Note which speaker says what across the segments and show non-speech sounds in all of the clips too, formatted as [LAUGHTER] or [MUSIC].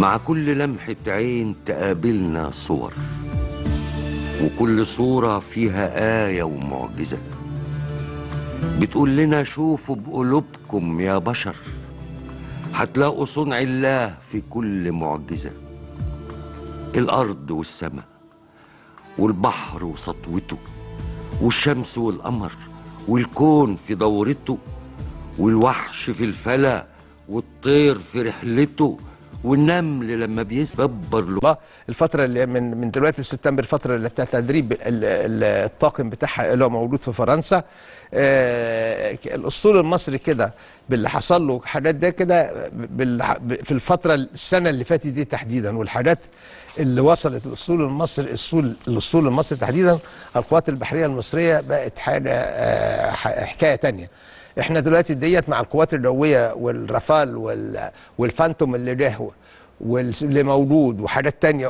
Speaker 1: مع كل لمحة عين تقابلنا صور وكل صورة فيها آية ومعجزة بتقول لنا شوفوا بقلوبكم يا بشر هتلاقوا صنع الله في كل معجزة الأرض والسماء والبحر وسطوته والشمس والقمر والكون في دورته والوحش في الفلا والطير في رحلته والنمل لما بيسببر له الفتره اللي من من دلوقتي لسبتمبر الفتره اللي بتاع تدريب الطاقم بتاعها اللي هو موجود في فرنسا آه، الاسطول المصري كده باللي حصل له حاجات ده كده في الفتره السنه اللي فاتت دي تحديدا والحاجات اللي وصلت الاسطول المصري الاسطول الاسطول المصري تحديدا القوات البحريه المصريه بقت حاجه آه، حكايه ثانيه احنا دلوقتي ديت مع القوات الجويه والرفال والفانتوم اللي جه واللي موجود وحاجات تانية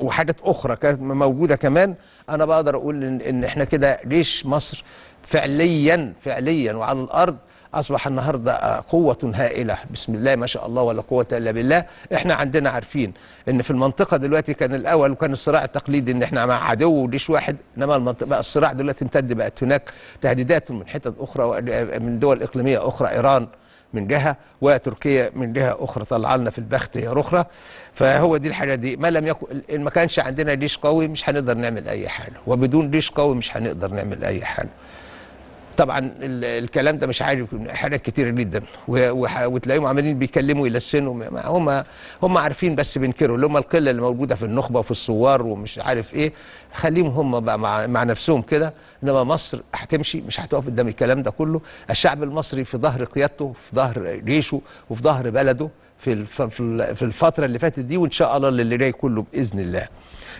Speaker 1: وحاجات أخرى كانت موجودة كمان أنا بقدر أقول إن إحنا كده جيش مصر فعليا فعليا وعلى الأرض اصبح النهارده قوه هائله بسم الله ما شاء الله ولا قوه الا بالله احنا عندنا عارفين ان في المنطقه دلوقتي كان الاول وكان الصراع التقليدي ان احنا مع عدو وليش واحد انما المنطقه بقى الصراع دلوقتي امتد بقت هناك تهديدات من حتت اخرى من دول اقليميه اخرى ايران من جهه وتركيا من جهه اخرى طلع لنا في البخت هي اخرى فهو دي الحاجه دي ما لم يكن ان ما كانش عندنا جيش قوي مش هنقدر نعمل اي حاجه وبدون جيش قوي مش هنقدر نعمل اي حاجه طبعا الكلام ده مش عارف حاجات كتير جدا وتلاقيهم عمالين بيتكلموا يلسنوا هم هم عارفين بس بينكروا اللي هم القله اللي موجوده في النخبه وفي الثوار ومش عارف ايه خليهم هم بقى مع, مع نفسهم كده انما مصر هتمشي مش هتقف قدام الكلام ده كله الشعب المصري في ظهر قيادته في ظهر جيشه وفي ظهر بلده في في الفتره اللي فاتت دي وان شاء الله اللي جاي كله باذن الله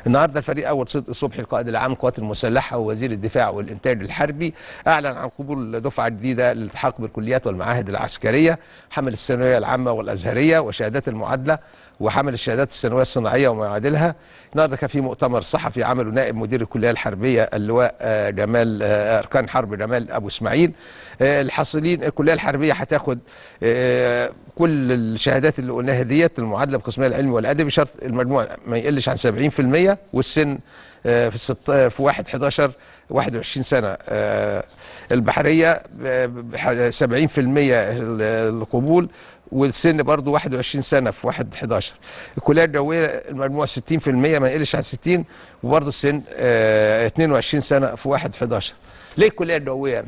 Speaker 1: النهارده الفريق اول صدق الصبح القائد العام للقوات المسلحه ووزير الدفاع والانتاج الحربي اعلن عن قبول دفعه جديده للالتحاق بالكليات والمعاهد العسكريه حمل الثانويه العامه والازهريه وشهادات المعادله وحمل الشهادات الثانويه الصناعيه وما يعادلها النهارده كان في مؤتمر صحفي عمله نائب مدير الكليه الحربيه اللواء آه، جمال آه، اركان حرب جمال ابو اسماعيل آه، الحاصلين الكليه الحربيه هتاخد كل الشهادات اللي قلناها ديت المعادله بقسم العلمي والادبي بشرط المجموع ما يقلش عن 70% والسن في الست في 1 11 21 سنه البحريه 70% القبول والسن برضه 21 سنه في 1 11 الكليه الجويه المجموع 60% ما يقلش عن 60 وبرضه السن آه 22 سنه في 1 11 ليه الكليه الجويه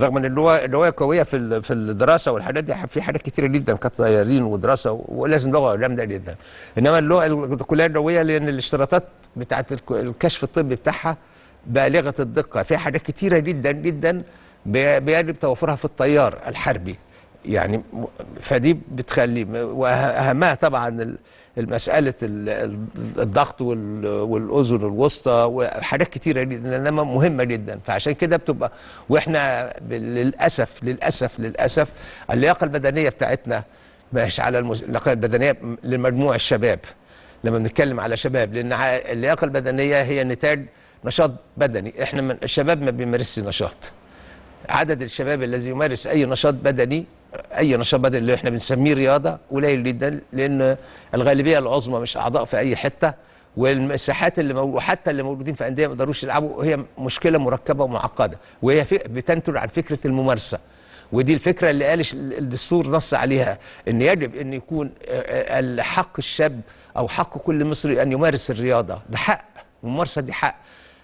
Speaker 1: رغم ان اللغه قويه في في الدراسه والحاجات دي في حاجات كتيره جدا كانت طيارين ودراسه ولازم لغه جامده جدا انما اللغه الكليه الجويه لان الاشتراطات بتاعه الكشف الطبي بتاعها بالغه الدقه في حاجات كتيره جدا جدا بيجب توفرها في الطيار الحربي يعني فدي بتخلي واهمها طبعا المساله الضغط والاذن الوسطى وحاجات كتيره جدا انما مهمه جدا فعشان كده بتبقى واحنا للاسف للاسف للاسف اللياقه البدنيه بتاعتنا مش على اللياقه البدنيه لمجموع الشباب لما بنتكلم على شباب لان اللياقه البدنيه هي نتاج نشاط بدني احنا من الشباب ما بيمارسش نشاط عدد الشباب الذي يمارس اي نشاط بدني اي نشاط بدني اللي احنا بنسميه رياضه قليل جدا لان الغالبيه العظمى مش اعضاء في اي حته والمساحات اللي مو... حتى اللي موجودين في انديه ما يقدروش يلعبوا هي مشكله مركبه ومعقده وهي في... بتنتج عن فكره الممارسه ودي الفكره اللي قال الدستور نص عليها ان يجب ان يكون حق الشاب او حق كل مصري ان يمارس الرياضه ده حق الممارسه دي حق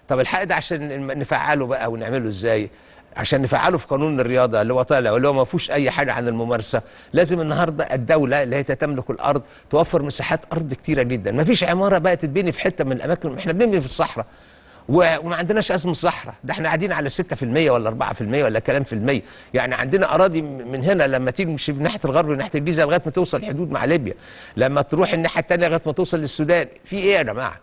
Speaker 1: طب الحق ده عشان نفعله بقى ونعمله ازاي عشان نفعله في قانون الرياضه اللي هو طالع واللي هو ما فيهوش اي حاجه عن الممارسه لازم النهارده الدوله اللي هي تملك الارض توفر مساحات ارض كتيره جدا ما فيش عماره بقى تتبني في حته من الاماكن احنا بنبني في الصحراء وما عندناش ازمه صحراء ده احنا قاعدين على 6% ولا 4% ولا كلام في المية يعني عندنا اراضي من هنا لما تيجي من ناحيه الغرب ناحيه الجيزه لغايه ما توصل الحدود مع ليبيا لما تروح الناحيه الثانيه لغايه ما توصل للسودان في ايه يا جماعه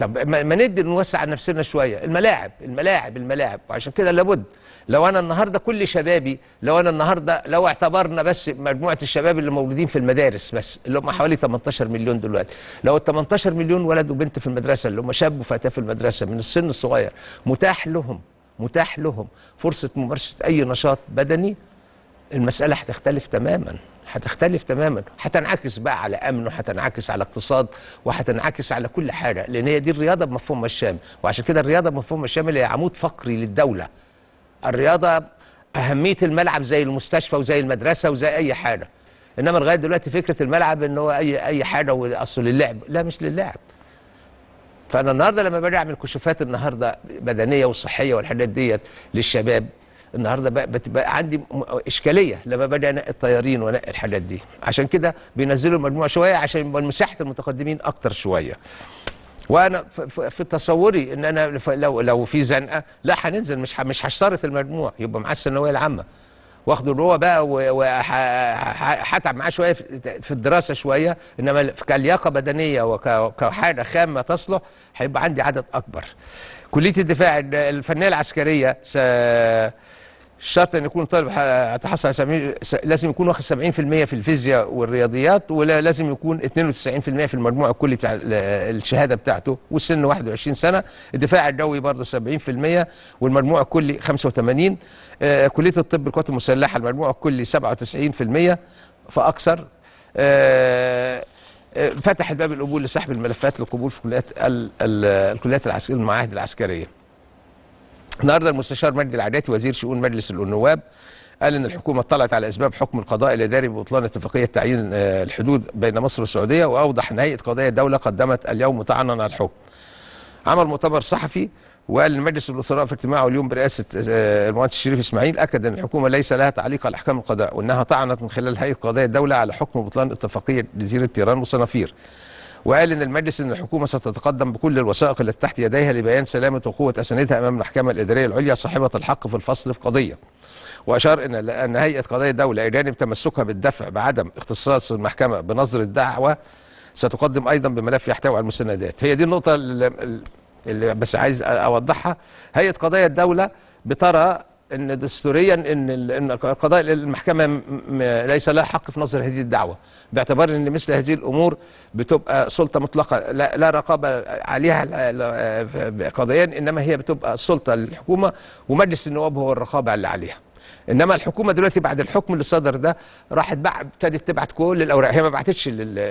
Speaker 1: طب ما ندي نوسع عن نفسنا شويه الملاعب الملاعب الملاعب وعشان كده لابد لو انا النهارده كل شبابي لو انا النهارده لو اعتبرنا بس مجموعه الشباب اللي مولودين في المدارس بس اللي هم حوالي 18 مليون دلوقتي لو ال 18 مليون ولد وبنت في المدرسه اللي هم شاب وفتاه في المدرسه من السن الصغير متاح لهم متاح لهم فرصه ممارسه اي نشاط بدني المساله هتختلف تماما هتختلف تماما هتنعكس بقى على امن وهتنعكس على اقتصاد وهتنعكس على كل حاجه لان هي دي الرياضه بمفهومها الشامل وعشان كده الرياضه بمفهومها الشامل هي عمود فقري للدوله الرياضه اهميه الملعب زي المستشفى وزي المدرسه وزي اي حاجه انما لغايه دلوقتي فكره الملعب ان هو اي اي حاجه واصله للعب لا مش للعب فانا النهارده لما باجي اعمل كشوفات النهارده بدنيه وصحيه والحاجات ديت للشباب النهارده بقى بتبقى عندي اشكاليه لما باجي انقي الطيارين وانقي الحاجات دي عشان كده بينزلوا المجموعه شويه عشان يبقى مساحه المتقدمين اكتر شويه وانا في تصوري ان انا لو لو في زنقه لا هننزل مش مش هشترط المجموع يبقى معاه الثانويه العامه واخده اللي هو بقى وهتعب معاه شويه في الدراسه شويه انما كلياقه بدنيه وكحاجه خامه تصلح هيبقى عندي عدد اكبر كليه الدفاع الفنيه العسكريه شرط ان يكون طالب هتحصل على 70 لازم يكون واخد 70% في الفيزياء والرياضيات ولا لازم يكون 92% في المجموع الكلي بتاع الشهاده بتاعته والسن 21 سنه الدفاع الجوي برضه 70% والمجموع الكلي 85 آه، كليه الطب القوات المسلحه المجموع الكلي 97% فاكثر آه، آه، فتح الباب القبول لسحب الملفات للقبول في كليات الكليات العسكريه المعاهد العسكريه النهارده المستشار مجدي العداتي وزير شؤون مجلس النواب قال ان الحكومه اطلعت على اسباب حكم القضاء الاداري ببطلان اتفاقيه تعيين آه، الحدود بين مصر والسعوديه واوضح ان هيئه قضايا الدوله قدمت اليوم طعنا على الحكم. عمل مؤتمر صحفي وقال ان مجلس الوزراء في اجتماعه اليوم برئاسه آه، المهندس الشريف اسماعيل اكد ان الحكومه ليس لها تعليق على احكام القضاء وانها طعنت من خلال هيئه قضايا الدوله على حكم بطلان اتفاقيه جزيره تيران وصنافير. وأعلن المجلس أن الحكومة ستتقدم بكل الوثائق التي تحت يديها لبيان سلامة وقوة أسندها أمام المحكمة الإدارية العليا صاحبة الحق في الفصل في قضية واشار ان ان هيئه قضايا الدوله جانب تمسكها بالدفع بعدم اختصاص المحكمه بنظر الدعوه ستقدم ايضا بملف يحتوي على المستندات هي دي النقطه اللي بس عايز اوضحها هيئه قضايا الدوله بترى ان دستوريا ان ان قضاء المحكمه ليس لها حق في نظر هذه الدعوه باعتبار ان مثل هذه الامور بتبقى سلطه مطلقه لا, لا رقابه عليها قضيا انما هي بتبقى السلطه للحكومه ومجلس النواب هو الرقابه اللي عليها انما الحكومه دلوقتي بعد الحكم اللي صدر ده راحت بقى ابتدت تبعت كل الاوراق هي ما بعتتش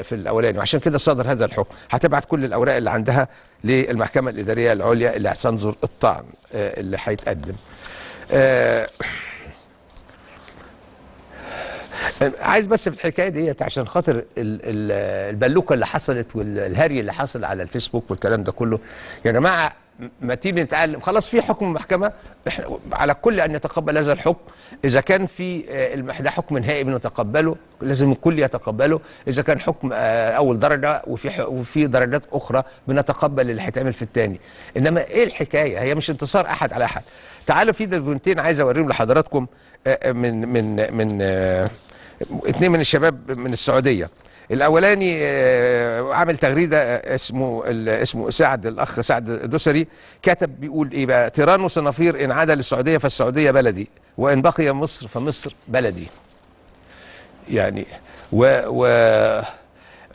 Speaker 1: في الاولاني وعشان كده صدر هذا الحكم هتبعت كل الاوراق اللي عندها للمحكمه الاداريه العليا اللي هتنظر الطعن آه، اللي هيتقدم آه عايز بس في الحكايه ديت عشان خاطر البلوكه اللي حصلت والهري اللي حصل على الفيسبوك والكلام ده كله يا جماعه ما تيجي نتعلم خلاص في حكم محكمه احنا على الكل ان يتقبل هذا الحكم اذا كان في آه، ده حكم نهائي بنتقبله لازم الكل يتقبله اذا كان حكم آه، اول درجه وفي وفي درجات اخرى بنتقبل اللي هيتعمل في الثاني انما ايه الحكايه هي مش انتصار احد على احد تعالوا في دونتين عايز اوريهم لحضراتكم آه، من من من اثنين من الشباب من السعوديه الاولاني آه، عامل تغريده آه، اسمه اسمه سعد الاخ سعد الدسري كتب بيقول ايه بقى تيران وصنافير ان عاد للسعوديه فالسعوديه بلدي وان بقي مصر فمصر بلدي يعني و, و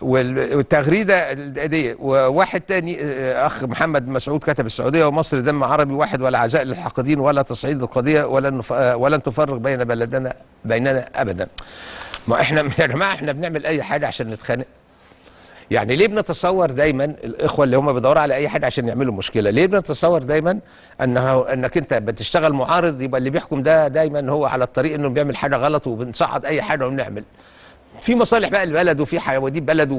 Speaker 1: والتغريده دي وواحد تاني آه، اخ محمد مسعود كتب السعوديه ومصر دم عربي واحد ولا عزاء للحاقدين ولا تصعيد القضيه ولا ولن تفرق بين بلدنا بيننا ابدا ما احنا يا [LAUGHS] جماعه احنا بنعمل اي حاجه عشان نتخانق يعني ليه بنتصور دايما الاخوه اللي هم بيدوروا على اي حاجه عشان يعملوا مشكله ليه بنتصور دايما انها انك انت بتشتغل معارض يبقى اللي بيحكم ده دايما هو على الطريق انه بيعمل حاجه غلط وبنصعد اي حاجه وبنعمل في مصالح بقى البلد وفي ودي بلد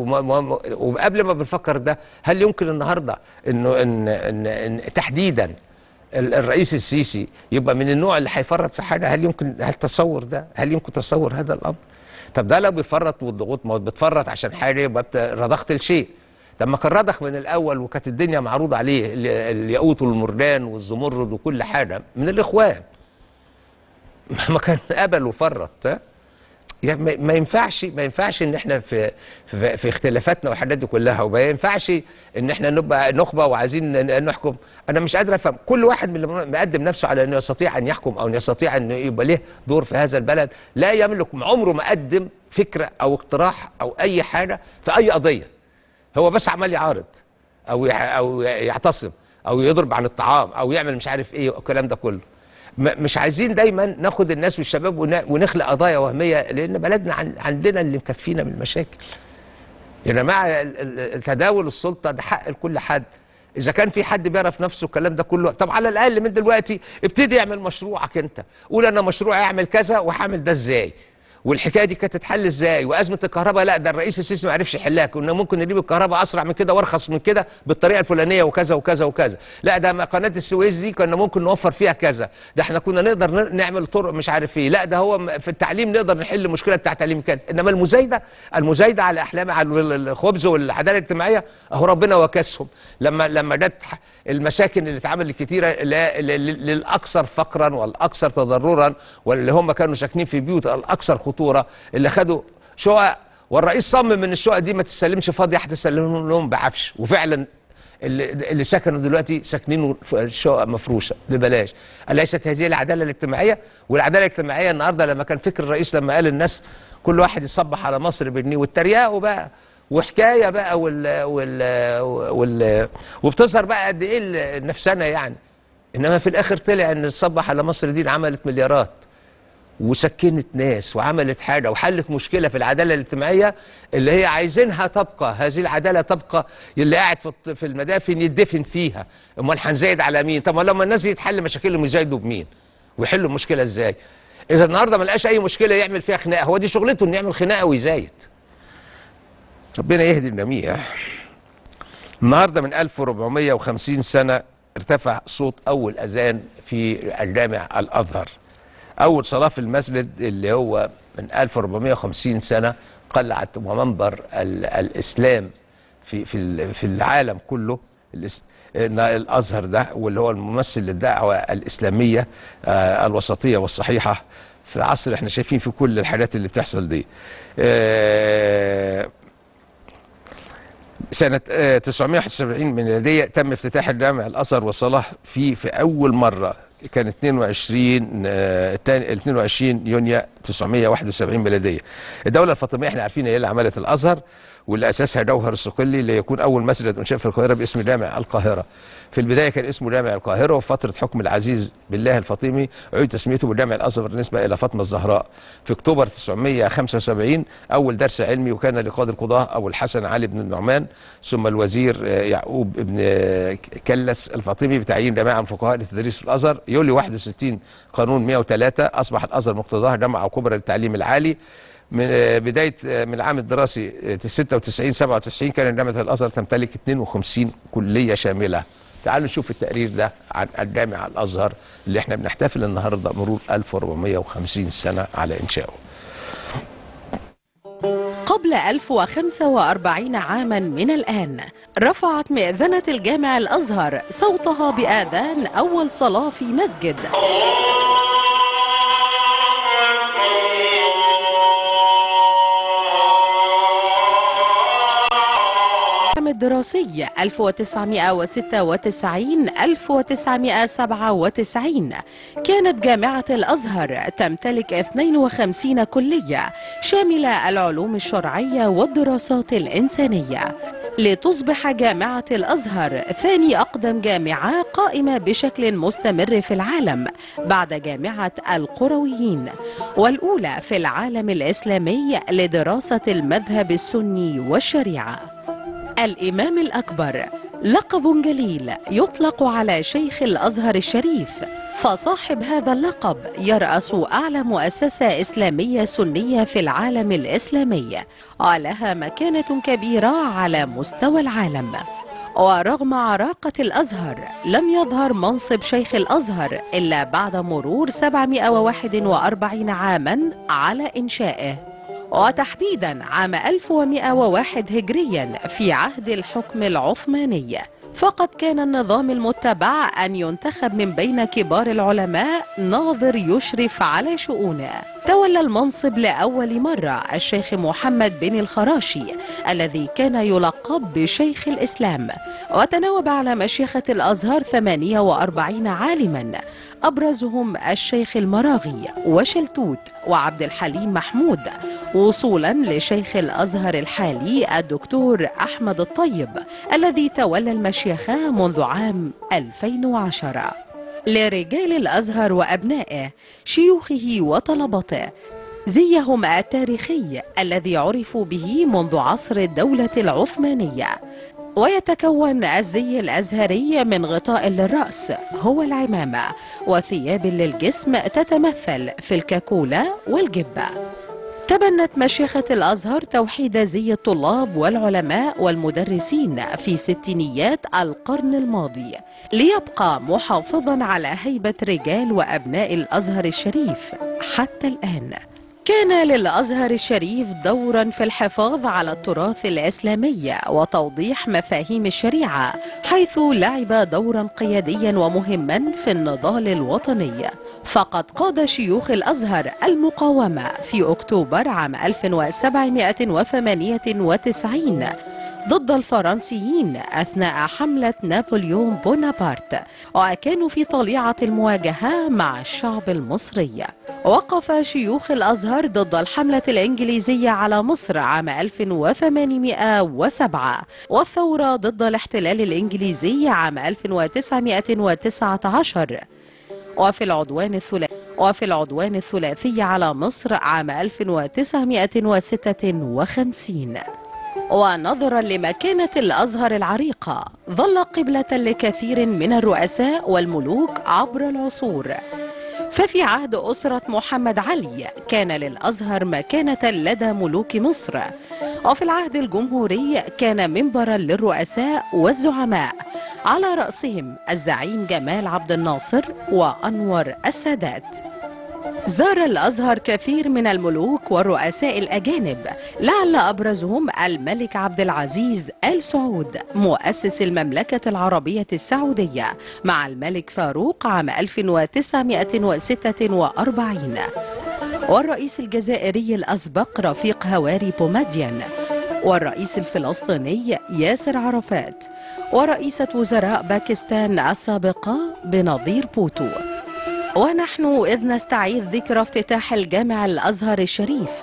Speaker 1: وقبل ما بنفكر ده هل يمكن النهارده انه إن, إن, إن تحديدا الرئيس السيسي يبقى من النوع اللي هيفرط في حاجه هل يمكن هل تصور ده هل يمكن تصور هذا الامر طب ده لو بيفرط والضغوط ما هو بتفرط عشان حاجه يبقى رضخت الشيء طب ما كان رضخ من الاول وكانت الدنيا معروض عليه الياقوت والمرجان والزمرد وكل حاجه من الاخوان [LAUGHS] ما كان قبل وفرط يعني ما ينفعش ما ينفعش ان احنا في في, في اختلافاتنا والحاجات دي كلها وما ينفعش ان احنا نبقى نخبه وعايزين نحكم انا مش قادر افهم كل واحد من اللي مقدم نفسه على انه يستطيع ان يحكم او يستطيع ان يبقى له دور في هذا البلد لا يملك عمره ما قدم فكره او اقتراح او اي حاجه في اي قضيه هو بس عمال يعارض او او يعتصم او يضرب عن الطعام او يعمل مش عارف ايه والكلام ده كله مش عايزين دايما ناخد الناس والشباب ونخلق قضايا وهميه لان بلدنا عندنا اللي مكفينا من المشاكل. يا يعني جماعه تداول السلطه ده حق لكل حد. اذا كان في حد بيعرف نفسه الكلام ده كله طب على الاقل من دلوقتي ابتدي اعمل مشروعك انت قول انا مشروعي اعمل كذا وهعمل ده ازاي والحكايه دي كانت تتحل ازاي وازمه الكهرباء لا ده الرئيس السيسي ما عرفش يحلها كنا ممكن نجيب الكهرباء اسرع من كده وارخص من كده بالطريقه الفلانيه وكذا وكذا وكذا لا ده قناه السويس دي كنا ممكن نوفر فيها كذا ده احنا كنا نقدر نعمل طرق مش عارف ايه لا ده هو في التعليم نقدر نحل المشكله بتاع التعليم كانت انما المزايده المزايده على احلام على الخبز والعداله الاجتماعيه اهو ربنا وكسهم لما لما جت المساكن اللي اتعملت كتيرة للأكثر فقرا والأكثر تضررا واللي هم كانوا ساكنين في بيوت الأكثر خطورة اللي خدوا شقق والرئيس صمم ان الشقق دي ما تسلمش فاضية هتسلمهم لهم بعفش وفعلا اللي, اللي سكنوا دلوقتي ساكنين شقق مفروشه ببلاش اليست هذه العداله الاجتماعيه والعداله الاجتماعيه النهارده لما كان فكر الرئيس لما قال الناس كل واحد يصبح على مصر بجنيه والترياق بقى وحكايه بقى وال وال وال وبتظهر بقى قد ايه نفسنا يعني انما في الاخر طلع ان صبح على مصر دي عملت مليارات وسكنت ناس وعملت حاجه وحلت مشكله في العداله الاجتماعيه اللي هي عايزينها تبقى هذه العداله تبقى اللي قاعد في المدافن يدفن فيها امال هنزيد على مين طب لما الناس دي تحل مشاكلهم يزايدوا بمين ويحلوا المشكله ازاي اذا النهارده ما لقاش اي مشكله يعمل فيها خناقه هو دي شغلته انه يعمل خناقه ويزايد ربنا يهدي النميع النهارده من 1450 سنه ارتفع صوت اول اذان في الجامع الازهر اول صلاه في المسجد اللي هو من 1450 سنه قلعه ومنبر الاسلام في في في العالم كله الازهر ده واللي هو الممثل للدعوه الاسلاميه آه، الوسطيه والصحيحه في عصر احنا شايفين في كل الحاجات اللي بتحصل دي آه، سنة 971 آه، ميلادية تم افتتاح الجامع الأزهر والصلاح فيه في أول مرة كان 22 22 آه، يونيو 971 ميلادية الدولة الفاطمية احنا عارفين هي إيه اللي عملت الأزهر واللي أسسها جوهر الصقلي اللي يكون أول مسجد أنشئ في القاهرة باسم جامع القاهرة في البداية كان اسمه جامع القاهرة وفي فترة حكم العزيز بالله الفاطمي عيد تسميته بالجامع الأزهر بالنسبة إلى فاطمة الزهراء في أكتوبر 975 أول درس علمي وكان لقاضي القضاة أبو الحسن علي بن النعمان ثم الوزير يعقوب بن كلس الفاطمي بتعيين جماعة من فقهاء للتدريس في الأزهر يوليو 61 قانون 103 أصبح الأزهر مقتضاها جامعة كبرى للتعليم العالي من آه، بدايه آه، من العام الدراسي 96 آه، 97 كان جامعه الازهر تمتلك 52 كليه شامله تعالوا نشوف التقرير ده عن الجامعه الازهر اللي احنا بنحتفل النهارده مرور 1450 سنه على انشائه
Speaker 2: قبل 1045 عاما من الآن رفعت مئذنة الجامع الأزهر صوتها بآذان أول صلاة في مسجد الله الدراسي 1996 1997 كانت جامعة الأزهر تمتلك 52 كلية شاملة العلوم الشرعية والدراسات الإنسانية لتصبح جامعة الأزهر ثاني أقدم جامعة قائمة بشكل مستمر في العالم بعد جامعة القرويين والأولى في العالم الإسلامي لدراسة المذهب السني والشريعة الإمام الأكبر لقب جليل يطلق على شيخ الأزهر الشريف فصاحب هذا اللقب يرأس أعلى مؤسسة إسلامية سنية في العالم الإسلامي ولها مكانة كبيرة على مستوى العالم ورغم عراقة الأزهر لم يظهر منصب شيخ الأزهر إلا بعد مرور 741 عاما على إنشائه وتحديدا عام 1101 هجريا في عهد الحكم العثماني فقد كان النظام المتبع أن ينتخب من بين كبار العلماء ناظر يشرف على شؤونه تولى المنصب لأول مرة الشيخ محمد بن الخراشي الذي كان يلقب بشيخ الإسلام وتناوب على مشيخة الأزهر 48 عالما أبرزهم الشيخ المراغي وشلتوت وعبد الحليم محمود وصولا لشيخ الأزهر الحالي الدكتور أحمد الطيب الذي تولى المشيخة منذ عام 2010 لرجال الأزهر وأبنائه شيوخه وطلبته زيهم التاريخي الذي عرفوا به منذ عصر الدولة العثمانية ويتكون الزي الأزهري من غطاء للرأس هو العمامة وثياب للجسم تتمثل في الكاكولا والجبة تبنت مشيخة الأزهر توحيد زي الطلاب والعلماء والمدرسين في ستينيات القرن الماضي ليبقى محافظا على هيبة رجال وأبناء الأزهر الشريف حتى الآن كان للأزهر الشريف دورا في الحفاظ على التراث الإسلامي وتوضيح مفاهيم الشريعة حيث لعب دورا قياديا ومهما في النضال الوطني فقد قاد شيوخ الأزهر المقاومة في أكتوبر عام 1798 ضد الفرنسيين أثناء حملة نابليون بونابرت وكانوا في طليعة المواجهة مع الشعب المصري وقف شيوخ الأزهر ضد الحملة الإنجليزية على مصر عام 1807 والثورة ضد الاحتلال الإنجليزي عام 1919 وفي العدوان الثلاثي وفي العدوان الثلاثي على مصر عام 1956 ونظرا لمكانة الأزهر العريقة ظل قبلة لكثير من الرؤساء والملوك عبر العصور ففي عهد أسرة محمد علي كان للأزهر مكانة لدى ملوك مصر وفي العهد الجمهوري كان منبرا للرؤساء والزعماء على رأسهم الزعيم جمال عبد الناصر وأنور السادات زار الأزهر كثير من الملوك والرؤساء الأجانب لعل أبرزهم الملك عبد العزيز آل سعود مؤسس المملكة العربية السعودية مع الملك فاروق عام 1946 والرئيس الجزائري الأسبق رفيق هواري بومدين والرئيس الفلسطيني ياسر عرفات ورئيسة وزراء باكستان السابقة بنظير بوتو ونحن إذ نستعيد ذكرى افتتاح الجامع الأزهر الشريف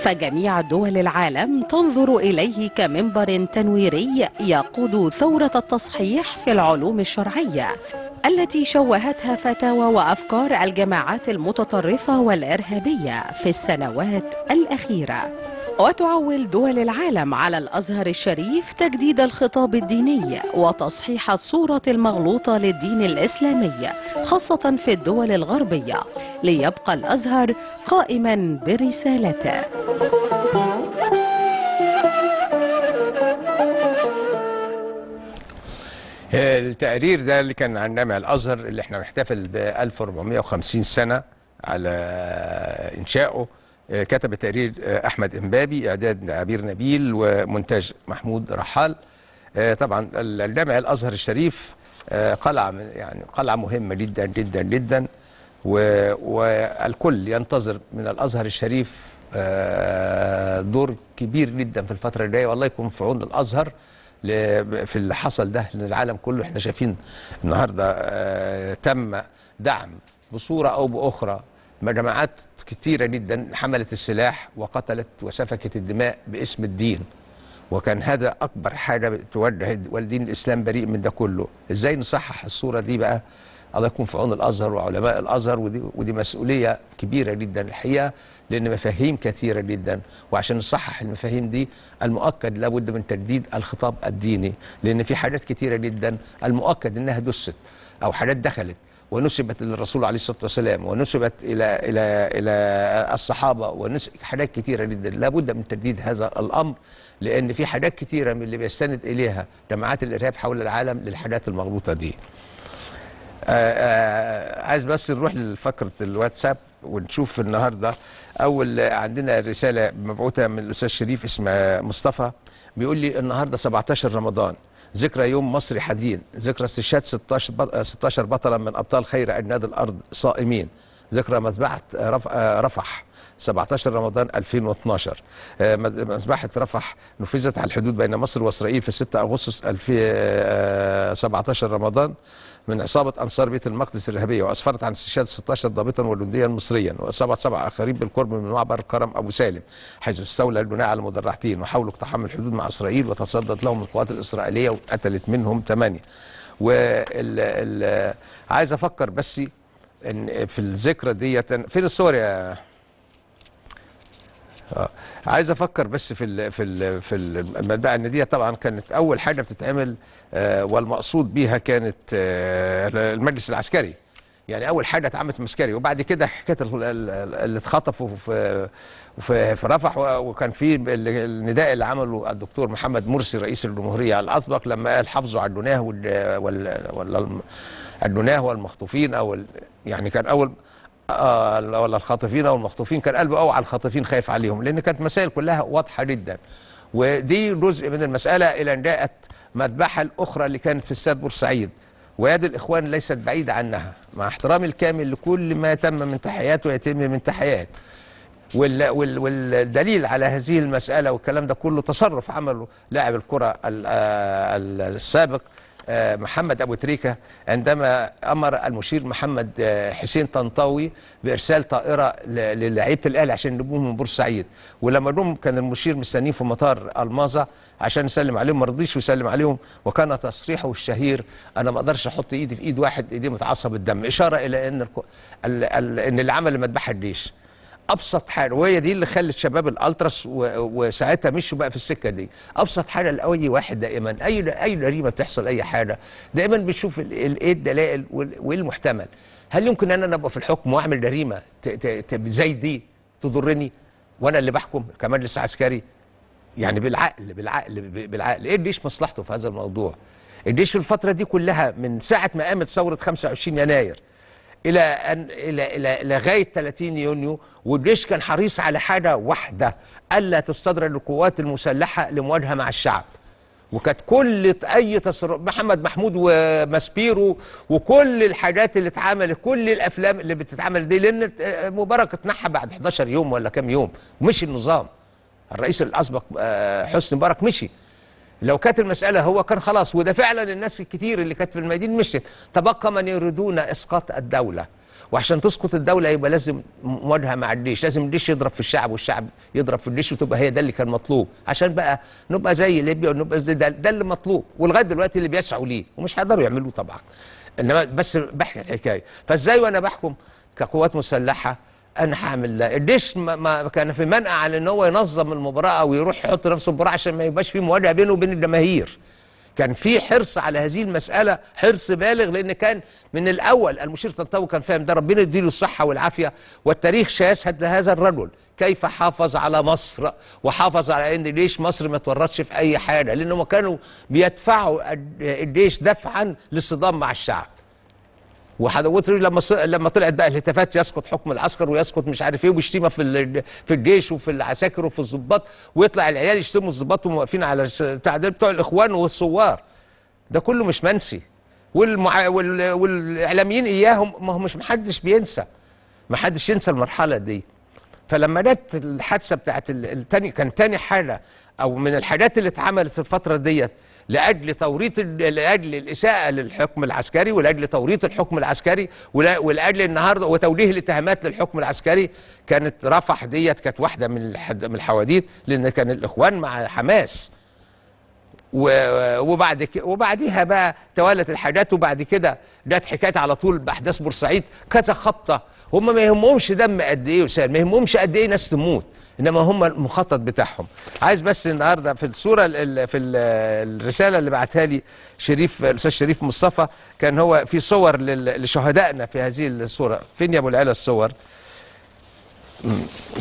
Speaker 2: فجميع دول العالم تنظر إليه كمنبر تنويري يقود ثورة التصحيح في العلوم الشرعية التي شوهتها فتاوى وأفكار الجماعات المتطرفة والإرهابية في السنوات الأخيرة وتعول دول العالم على الأزهر الشريف تجديد الخطاب الديني وتصحيح الصورة المغلوطة للدين الإسلامي خاصة في الدول الغربية ليبقى الأزهر قائما برسالته
Speaker 1: التقرير ده اللي كان عن جامع الازهر اللي احنا بنحتفل ب 1450 سنه على انشائه آه، كتب تقرير آه، احمد امبابي اعداد عبير نبيل ومونتاج محمود رحال آه، طبعا الجامع الازهر الشريف قلعه يعني قلعه مهمه جدا جدا جدا والكل ينتظر من الازهر الشريف دور كبير جدا في الفتره الجايه والله يكون في عون الازهر في اللي حصل ده للعالم كله احنا شايفين النهارده تم دعم بصوره او باخرى مجموعات كتيرة جدا حملت السلاح وقتلت وسفكت الدماء باسم الدين وكان هذا أكبر حاجة توجه والدين الإسلام بريء من ده كله إزاي نصحح الصورة دي بقى الله يكون في عون الازهر وعلماء الازهر ودي, ودي مسؤوليه كبيره جدا الحقيقه لان مفاهيم كثيره جدا وعشان نصحح المفاهيم دي المؤكد لابد من تجديد الخطاب الديني لان في حاجات كثيره جدا المؤكد انها دست او حاجات دخلت ونسبت للرسول عليه الصلاه والسلام ونسبت الى الى الى الصحابه ونسبت حاجات كثيره جدا لابد من تجديد هذا الامر لان في حاجات كثيره من اللي بيستند اليها جماعات الارهاب حول العالم للحاجات المغلوطه دي. آه، آه، عايز بس نروح لفقره الواتساب ونشوف النهارده اول عندنا رساله مبعوثه من الاستاذ شريف اسمه مصطفى بيقول لي النهارده 17 رمضان ذكرى يوم مصري حزين ذكرى استشهاد 16 بطلا من ابطال خير عناد الارض صائمين ذكرى مذبحه رفح 17 رمضان 2012 آه، مذبحة رفح نفذت على الحدود بين مصر وإسرائيل في 6 أغسطس 2017 آه، رمضان من عصابه أنصار بيت المقدس الإرهابية وأسفرت عن استشهاد 16 ضابطا ولنديا مصريا وإصابة سبع آخرين بالقرب من معبر كرم أبو سالم حيث استولى البناء على المدرعتين وحاولوا اقتحام الحدود مع إسرائيل وتصدت لهم القوات الإسرائيلية وقتلت منهم ثمانية وال... عايز أفكر بس إن في الذكرى ديت فين الصور يا اه عايز افكر بس في ال في ال في المنبعه النديه طبعا كانت اول حاجه بتتعمل آه والمقصود بيها كانت آه المجلس العسكري يعني اول حاجه اتعملت مسكري وبعد كده حكايه اللي اتخطفوا في في في رفح وكان في النداء اللي عمله الدكتور محمد مرسي رئيس الجمهوريه على الاطبق لما قال حافظوا على الدناه ولا الدناه والمخطوفين او يعني كان اول آه، ولا الخاطفين او المخطوفين كان قلبه قوي على الخاطفين خايف عليهم لان كانت مسائل كلها واضحه جدا ودي جزء من المساله الى ان جاءت مذبحه الاخرى اللي كانت في استاد بورسعيد ويد الاخوان ليست بعيده عنها مع احترامي الكامل لكل ما تم من تحيات ويتم من تحيات وال وال والدليل على هذه المساله والكلام ده كله تصرف عمله لاعب الكره آه، السابق آه، محمد أبو تريكة عندما أمر المشير محمد آه، حسين طنطاوي بإرسال طائرة للعيبة الأهلي عشان يجيبوهم من بورسعيد ولما جم كان المشير مستنيين في مطار المازة عشان يسلم عليهم ما رضيش يسلم عليهم وكان تصريحه الشهير أنا ما أقدرش أحط إيدي في إيد واحد إيديه متعصب الدم إشارة إلى أن ان اللي عمل المذبحة الجيش ابسط حاجه وهي دي اللي خلت شباب الالتراس وساعتها مشوا بقى في السكه دي ابسط حاجه لاي واحد دائما اي اي جريمه بتحصل اي حاجه دائما بيشوف ايه الدلائل وايه المحتمل هل يمكن ان انا ابقى في الحكم واعمل جريمه زي دي تضرني وانا اللي بحكم كمان لسه عسكري يعني بالعقل بالعقل بالعقل ايه الجيش مصلحته في هذا الموضوع الجيش في الفتره دي كلها من ساعه ما قامت ثوره 25 يناير الى أن الى الى لغايه 30 يونيو والجيش كان حريص على حاجه واحده الا تستدرج القوات المسلحه لمواجهه مع الشعب وكانت كل اي تصرف محمد محمود وماسبيرو وكل الحاجات اللي اتعملت كل الافلام اللي بتتعمل دي لان مبارك اتنحى بعد 11 يوم ولا كام يوم مشي النظام الرئيس الاسبق آه، حسني مبارك مشي لو كانت المسألة هو كان خلاص وده فعلا الناس الكتير اللي كانت في الميادين مشيت تبقى من يريدون إسقاط الدولة وعشان تسقط الدولة يبقى لازم مواجهة مع الجيش لازم الجيش يضرب في الشعب والشعب يضرب في الجيش وتبقى هي ده اللي كان مطلوب عشان بقى نبقى زي ليبيا ونبقى زي ده, ده اللي مطلوب ولغاية دلوقتي اللي بيسعوا ليه ومش هيقدروا يعملوه طبعا انما بس بحكي الحكاية فازاي وانا بحكم كقوات مسلحة انا هعمل ده الديش ما, ما كان في منأى على ان هو ينظم المباراه او يروح يحط نفسه المباراه عشان ما يبقاش في مواجهه بينه وبين الجماهير كان في حرص على هذه المساله حرص بالغ لان كان من الاول المشير طنطاوي كان فاهم ده ربنا يديله الصحه والعافيه والتاريخ سيشهد لهذا الرجل كيف حافظ على مصر وحافظ على ان الجيش مصر ما تورطش في اي حاجه لانهم كانوا بيدفعوا الجيش دفعا للصدام مع الشعب وحضرتك لما لما طلعت بقى الهتافات يسقط حكم العسكر ويسقط مش عارف ايه وشتيمه في في الجيش وفي العساكر وفي الضباط ويطلع العيال يشتموا الضباط وموقفين على تعديل بتوع الاخوان والثوار ده كله مش منسي والمع... وال... والاعلاميين اياهم ما هو مش محدش بينسى محدش ينسى المرحله دي فلما جت الحادثه بتاعت التاني كان تاني حاله او من الحاجات اللي اتعملت في الفتره ديت لاجل توريط لاجل الاساءه للحكم العسكري ولاجل توريط الحكم العسكري ولاجل النهارده وتوجيه الاتهامات للحكم العسكري كانت رفح ديت كانت واحده من من الحواديت لان كان الاخوان مع حماس وبعد وبعديها بقى توالت الحاجات وبعد كده جت حكايه على طول باحداث بورسعيد كذا خبطه هم ما يهمهمش دم قد ايه وسال ما يهمهمش قد ايه ناس تموت انما هم المخطط بتاعهم عايز بس النهارده في الصوره في الرساله اللي بعتها لي شريف الاستاذ شريف مصطفى كان هو في صور لشهدائنا في هذه الصوره فين يا ابو العلا الصور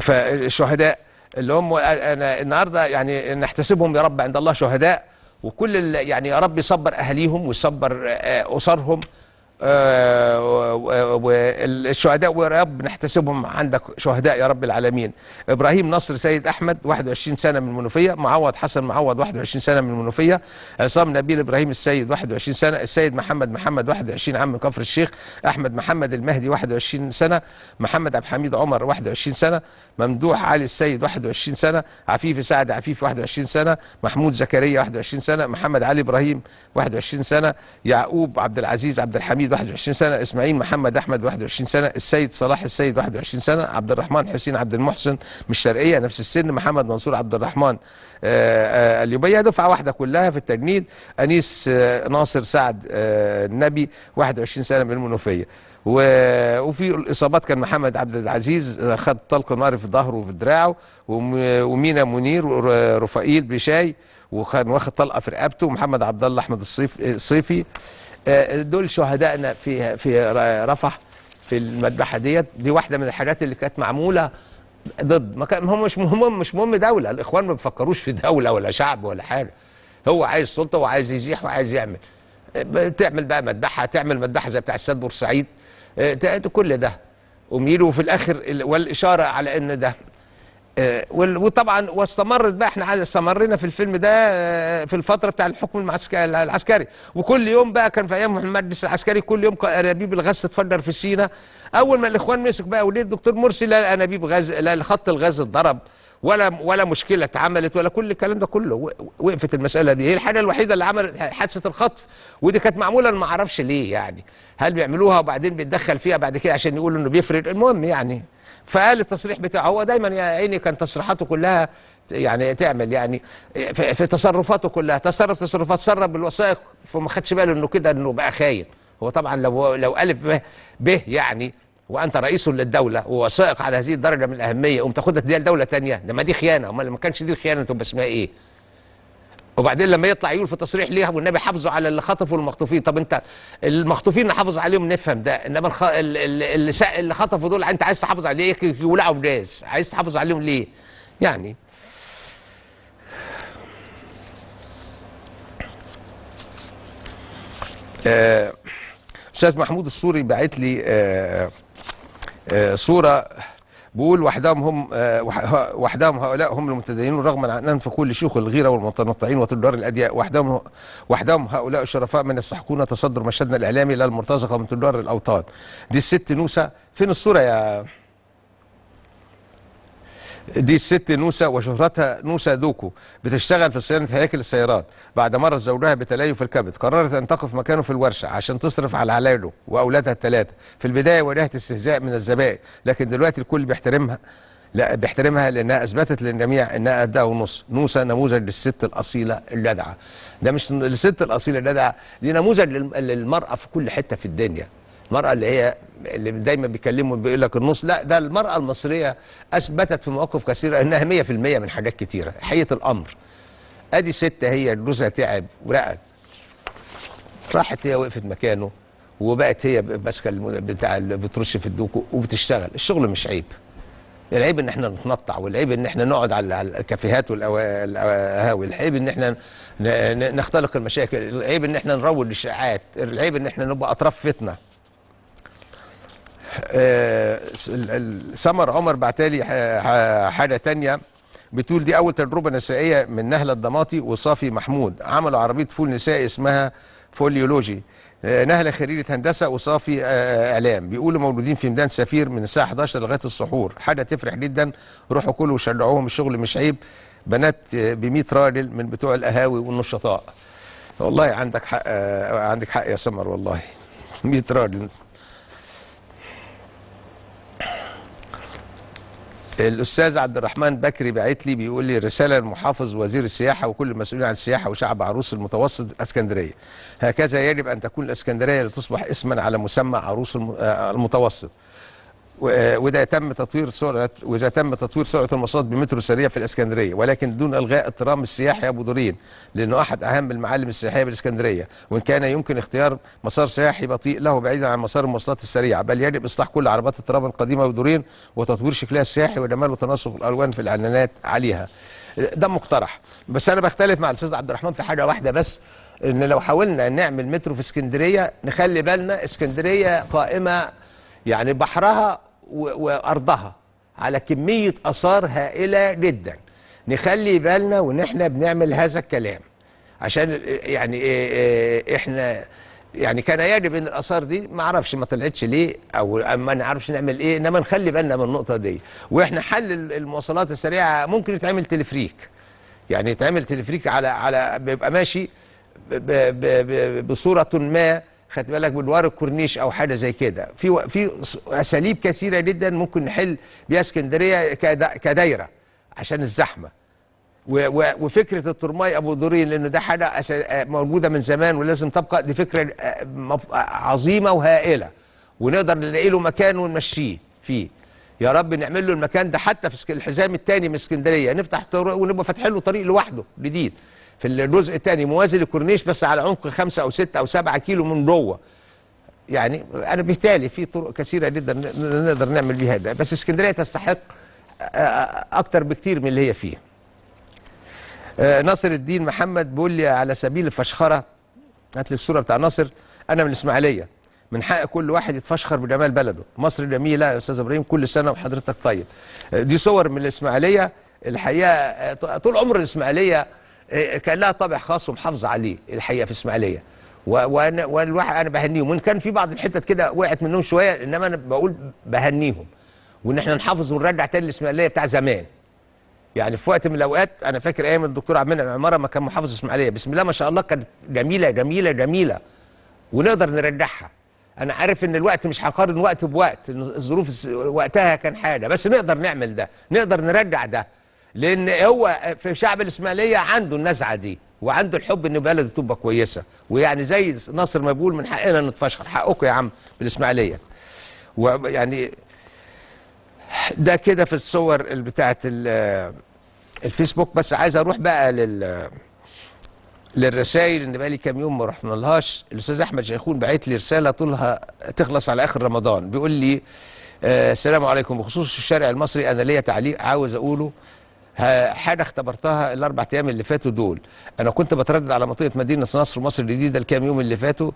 Speaker 1: فالشهداء اللي هم انا النهارده يعني نحتسبهم يا رب عند الله شهداء وكل يعني يا رب يصبر اهاليهم ويصبر آه، اسرهم والشهداء ويا رب نحتسبهم عندك شهداء يا رب العالمين ابراهيم نصر سيد احمد 21 سنه من المنوفيه معوض حسن معوض 21 سنه من المنوفيه عصام نبيل ابراهيم السيد 21 سنه السيد محمد محمد 21 عام من كفر الشيخ احمد محمد المهدي 21 سنه محمد عبد الحميد عمر 21 سنه ممدوح علي السيد 21 سنه عفيف سعد عفيف 21 سنه محمود زكريا 21 سنه محمد علي ابراهيم 21 سنه يعقوب عبد العزيز عبد الحميد السيد 21 سنه اسماعيل محمد احمد 21 سنه السيد صلاح السيد 21 سنه عبد الرحمن حسين عبد المحسن من الشرقيه نفس السن محمد منصور عبد الرحمن آه، آه، اليوبيه دفعه واحده كلها في التجنيد انيس آه، ناصر سعد النبي 21 سنه من المنوفيه وفي الاصابات كان محمد عبد العزيز خد طلق نار في ظهره وفي دراعه ومينا منير ورفائيل بشاي وكان واخد طلقه في رقبته ومحمد عبد الله احمد الصيف الصيفي آه، دول شهدائنا في في رفح في المذبحه ديت دي واحده من الحاجات اللي كانت معموله ضد ما كان هم مش مهم مش مهم دوله الاخوان ما بيفكروش في دوله ولا شعب ولا حاجه هو عايز سلطه وعايز يزيح وعايز يعمل آه، تعمل بقى مذبحه تعمل مذبحه زي بتاع السيد بورسعيد آه، كل ده وميله وفي الاخر والاشاره على ان ده آه، وطبعا واستمرت بقى احنا استمرينا في الفيلم ده آه، في الفتره بتاع الحكم العسكري وكل يوم بقى كان في ايام المجلس العسكري كل يوم انابيب الغاز تتفجر في سينا اول ما الاخوان مسك بقى وليه الدكتور مرسي لا انابيب غاز لا خط الغاز اتضرب ولا ولا مشكله اتعملت ولا كل الكلام ده كله وقفت المساله دي هي الحاجه الوحيده اللي عملت حادثه الخطف ودي كانت معموله ما اعرفش ليه يعني هل بيعملوها وبعدين بيتدخل فيها بعد كده عشان يقولوا انه بيفرق المهم يعني فقال التصريح بتاعه هو دايما يا عيني كان تصريحاته كلها يعني تعمل يعني في تصرفاته كلها تصرف تصرفات سرب بالوثائق فما خدش باله انه كده انه بقى خاين هو طبعا لو لو الف به يعني وانت رئيس للدوله ووثائق على هذه الدرجه من الاهميه قمت تاخدها تديها لدوله ثانيه ده ما دي خيانه امال ما كانش دي الخيانه تبقى اسمها ايه؟ وبعدين لما يطلع يقول في تصريح ليها والنبي حافظوا على اللي خطفوا المخطوفين طب انت المخطوفين نحافظ عليهم نفهم ده انما الخ... اللي, اللي خطفوا دول انت عايز تحافظ عليهم ليه يولعوا بجاز عايز تحافظ عليهم ليه يعني آه، استاذ محمود السوري باعت لي آه آه صوره بيقول وحدهم هم آه، وحدهم هؤلاء هم المتدينون رغما عن انف نعم، كل شيوخ الغيره والمتنطعين وتجار الادياء وحدهم وحدهم هؤلاء الشرفاء من يستحقون تصدر مشهدنا الاعلامي للمرتزقه المرتزقه من تجار الاوطان دي الست نوسه فين الصوره يا دي الست نوسة وشهرتها نوسة دوكو بتشتغل في صيانة هياكل السيارات بعد مرض زوجها بتليف الكبد قررت أن تقف مكانه في الورشة عشان تصرف على علاله وأولادها الثلاثة في البداية واجهت استهزاء من الزبائن لكن دلوقتي الكل بيحترمها لا بيحترمها لأنها أثبتت للجميع أنها قدها ونص نوسة نموذج للست الأصيلة اللدعه ده مش الست الأصيلة اللدعه دي نموذج للمرأة في كل حتة في الدنيا المرأة اللي هي اللي دايما بيكلموا بيقول لك النص لا ده المرأة المصرية أثبتت في مواقف كثيرة أنها 100% من حاجات كثيره حقيقة الأمر أدي ست هي جوزها تعب ورقد راحت هي وقفت مكانه وبقت هي ماسكه بتاع بترش في الدوكو وبتشتغل الشغل مش عيب العيب ان احنا نتنطع والعيب ان احنا نقعد على الكافيهات والقهاوي العيب ان احنا نختلق المشاكل العيب ان احنا نروج للشائعات العيب ان احنا نبقى اطراف فتنه آه، سمر عمر بعتالي حاجه تانية بتقول دي اول تجربه نسائيه من نهله الضماطي وصافي محمود عملوا عربيه فول نسائي اسمها فوليولوجي آه، نهله خريجه هندسه وصافي آه، اعلام بيقولوا مولودين في ميدان سفير من الساعه 11 لغايه السحور حاجه تفرح جدا روحوا كلوا وشجعوهم الشغل مش عيب بنات ب 100 راجل من بتوع القهاوي والنشطاء والله عندك حق عندك حق يا سمر والله 100 راجل الاستاذ عبد الرحمن بكري بعت لي بيقول لي رساله لمحافظ وزير السياحه وكل المسؤولين عن السياحه وشعب عروس المتوسط الاسكندريه هكذا يجب ان تكون الاسكندريه لتصبح اسما على مسمى عروس آه، المتوسط وده تم تطوير سرعه واذا تم تطوير سرعه المواصلات بمترو سريع في الاسكندريه ولكن دون الغاء الترام السياحي ابو دورين لانه احد اهم المعالم السياحيه بالاسكندريه وان كان يمكن اختيار مسار سياحي بطيء له بعيدا عن مسار المواصلات السريعه بل يجب اصلاح كل عربات الترام القديمه ابو دورين وتطوير شكلها السياحي وجمال وتناسق الالوان في الاعلانات عليها ده مقترح بس انا بختلف مع الاستاذ عبد الرحمن في حاجه واحده بس ان لو حاولنا نعمل مترو في اسكندريه نخلي بالنا اسكندريه قائمه يعني بحرها وارضها على كميه اثار هائله جدا نخلي بالنا وان احنا بنعمل هذا الكلام عشان يعني احنا يعني كان يجب ان الاثار دي ما اعرفش ما طلعتش ليه او ما نعرفش نعمل ايه انما نخلي بالنا من النقطه دي واحنا حل المواصلات السريعه ممكن يتعمل تلفريك يعني يتعمل تلفريك على على بيبقى ماشي بصوره ما خدت بالك بدوار الكورنيش او حاجه زي كده في في اساليب كثيره جدا ممكن نحل بيها اسكندريه كدايره عشان الزحمه وفكره الترماي ابو دورين لانه ده حاجه موجوده من زمان ولازم تبقى دي فكره آه، عظيمه وهائله ونقدر نلاقي له مكان ونمشيه فيه يا رب نعمل له المكان ده حتى في الحزام الثاني من اسكندريه نفتح ونبقى فاتحين له طريق لوحده جديد في الجزء الثاني موازي للكورنيش بس على عمق خمسة او ستة او سبعة كيلو من جوه يعني انا بالتالي في طرق كثيره جدا نقدر نعمل بيها ده بس اسكندريه تستحق اكتر بكتير من اللي هي فيه ناصر الدين محمد بيقول لي على سبيل الفشخره هات لي الصوره بتاع ناصر انا من الاسماعيليه من حق كل واحد يتفشخر بجمال بلده مصر جميله يا استاذ ابراهيم كل سنه وحضرتك طيب دي صور من الاسماعيليه الحقيقه طول عمر الاسماعيليه إيه، كان لها طابع خاص ومحافظه عليه الحقيقه في اسماعيليه وانا والواحد انا بهنيهم وان كان في بعض الحتت كده وقعت منهم شويه انما انا بقول بهنيهم وان احنا نحافظ ونرجع تاني الاسماعيليه بتاع زمان يعني في وقت من الاوقات انا فاكر ايام الدكتور عبد المنعم عماره ما كان محافظ اسماعيليه بسم الله ما شاء الله كانت جميله جميله جميله ونقدر نرجعها انا عارف ان الوقت مش هقارن وقت بوقت الظروف وقتها كان حاجه بس نقدر نعمل ده نقدر نرجع ده لان هو في شعب الاسماعيليه عنده النزعه دي وعنده الحب ان بلده تبقى كويسه ويعني زي ناصر ما بيقول من حقنا نتفشخر حقكم يا عم بالاسماعيليه ويعني ده كده في الصور بتاعه الفيسبوك بس عايز اروح بقى لل للرسائل ان بقى لي كام يوم ما رحنا لهاش الاستاذ احمد شيخون بعت لي رساله طولها تخلص على اخر رمضان بيقول لي آه، السلام عليكم بخصوص الشارع المصري انا ليا تعليق عاوز اقوله حاجه اختبرتها الاربع ايام اللي فاتوا دول انا كنت بتردد على منطقه مدينه نصر مصر الجديده الكام يوم اللي فاتوا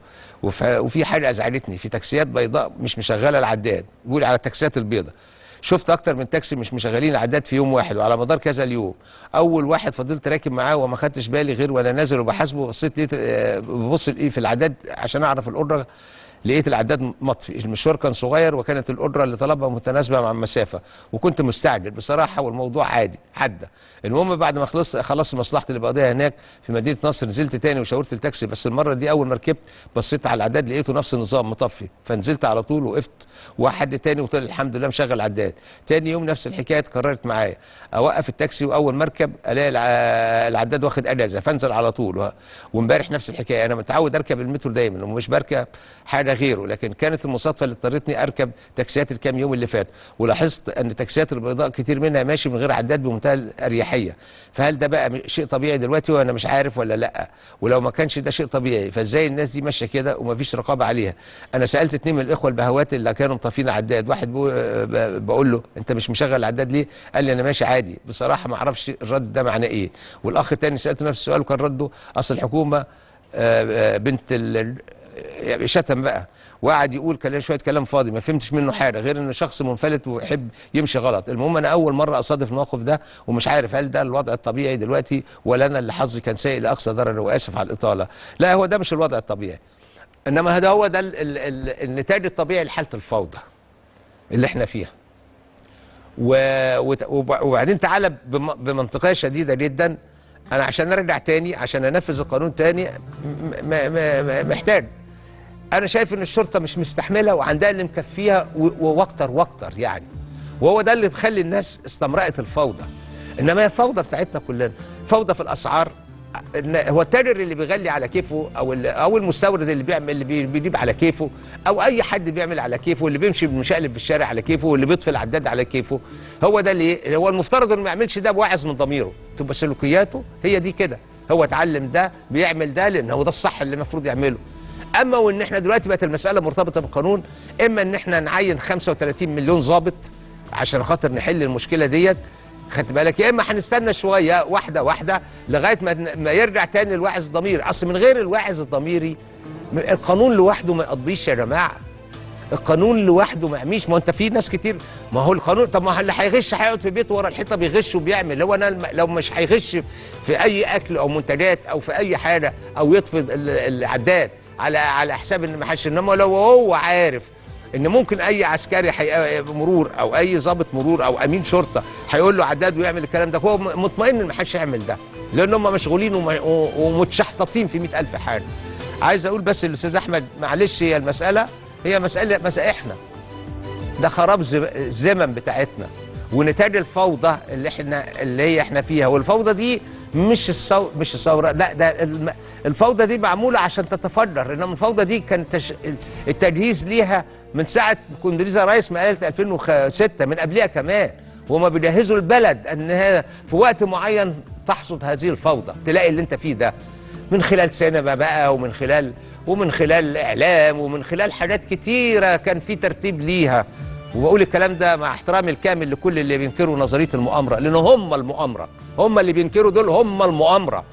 Speaker 1: وفي حاجه ازعجتني في تاكسيات بيضاء مش مشغله العداد بيقول على التاكسيات البيضاء شفت اكتر من تاكسي مش مشغلين العداد في يوم واحد وعلى مدار كذا اليوم اول واحد فضلت راكب معاه وما خدتش بالي غير وانا نازل وبحاسبه بصيت آه، ببص ببص في العداد عشان اعرف الاوردر لقيت العداد مطفي المشوار كان صغير وكانت الاجره اللي طلبها متناسبه مع المسافه وكنت مستعجل بصراحه والموضوع عادي حده المهم بعد ما خلصت خلصت مصلحتي اللي بقضيها هناك في مدينه نصر نزلت تاني وشاورت التاكسي بس المره دي اول ما ركبت بصيت على العداد لقيته نفس النظام مطفي فنزلت على طول وقفت وحد تاني وطلع الحمد لله مشغل العداد تاني يوم نفس الحكايه اتكررت معايا اوقف التاكسي واول مركب الاقي العداد واخد اجازه فانزل على طول وامبارح نفس الحكايه انا متعود اركب المترو دايما ومش بركب حاجه غيره لكن كانت المصادفه اللي اضطرتني اركب تاكسيات الكام يوم اللي فات ولاحظت ان التاكسيات البيضاء كتير منها ماشي من غير عداد بمنتهى الاريحيه فهل ده بقى شيء طبيعي دلوقتي وانا مش عارف ولا لا ولو ما كانش ده شيء طبيعي فازاي الناس دي ماشيه كده ومفيش رقابه عليها انا سالت اتنين من الاخوه البهوات اللي كانوا مطفين عداد واحد بقول له انت مش مشغل العداد ليه قال لي انا ماشي عادي بصراحه ما اعرفش الرد ده معناه ايه والاخ الثاني سالته نفس السؤال وكان رده اصل الحكومه آه، آه، بنت ال يعني شتم بقى وقعد يقول كلام شويه كلام فاضي ما فهمتش منه حاجه غير انه شخص منفلت ويحب يمشي غلط المهم انا اول مره اصادف الموقف ده ومش عارف هل ده الوضع الطبيعي دلوقتي ولا انا اللي حظي كان سيء لاقصى درجه واسف على الاطاله لا هو ده مش الوضع الطبيعي انما هذا هو ده النتاج الطبيعي لحاله الفوضى اللي احنا فيها و... وبعدين تعالى بمنطقيه شديده جدا انا عشان ارجع تاني عشان انفذ القانون تاني محتاج انا شايف ان الشرطه مش مستحمله وعندها اللي مكفيها واكتر واكتر يعني وهو ده اللي مخلي الناس استمرأت الفوضى انما هي فوضى بتاعتنا كلنا فوضى في الاسعار هو التاجر اللي بيغلي على كيفه او او المستورد اللي بيعمل اللي بيجيب على كيفه او اي حد بيعمل على كيفه اللي بيمشي بمشقلب في الشارع على كيفه واللي بيطفي العداد على كيفه هو ده اللي هو المفترض انه ما يعملش ده بواعظ من ضميره تبقى سلوكياته هي دي كده هو اتعلم ده بيعمل ده لان هو ده الصح اللي المفروض يعمله اما وان احنا دلوقتي بقت المساله مرتبطه بالقانون اما ان احنا نعين 35 مليون ضابط عشان خاطر نحل المشكله ديت خدت بالك يا اما هنستنى شويه واحده واحده لغايه ما ما يرجع تاني الواعظ الضميري اصل من غير الواعظ الضميري القانون لوحده ما يقضيش يا جماعه القانون لوحده ما يعميش ما انت في ناس كتير ما هو القانون طب ما اللي هيغش هيقعد في بيته ورا الحيطه بيغش وبيعمل هو انا لو مش هيغش في اي اكل او منتجات او في اي حاجه او يطفي العداد على على حساب ان ما حدش انما لو هو عارف ان ممكن اي عسكري حي... مرور او اي ضابط مرور او امين شرطه هيقول له عداد ويعمل الكلام ده هو مطمئن ان ما حدش يعمل ده لان هم مشغولين وم... ومتشحططين في 100000 حاجه عايز اقول بس الاستاذ احمد معلش هي المساله هي مساله مساله احنا ده خراب الزمن بتاعتنا ونتاج الفوضى اللي احنا اللي هي احنا فيها والفوضى دي مش الصو... مش الثوره لا ده الم... الفوضى دي معموله عشان تتفجر انما الفوضى دي كان تش... التجهيز ليها من ساعه كوندريزا رايس ما قالت 2006 من قبلها كمان وما بيجهزوا البلد انها في وقت معين تحصد هذه الفوضى تلاقي اللي انت فيه ده من خلال سينما بقى ومن خلال ومن خلال اعلام ومن خلال حاجات كتيره كان في ترتيب ليها وبقول الكلام ده مع احترامي الكامل لكل اللي بينكروا نظريه المؤامره لان هم المؤامره هم اللي بينكروا دول هم المؤامره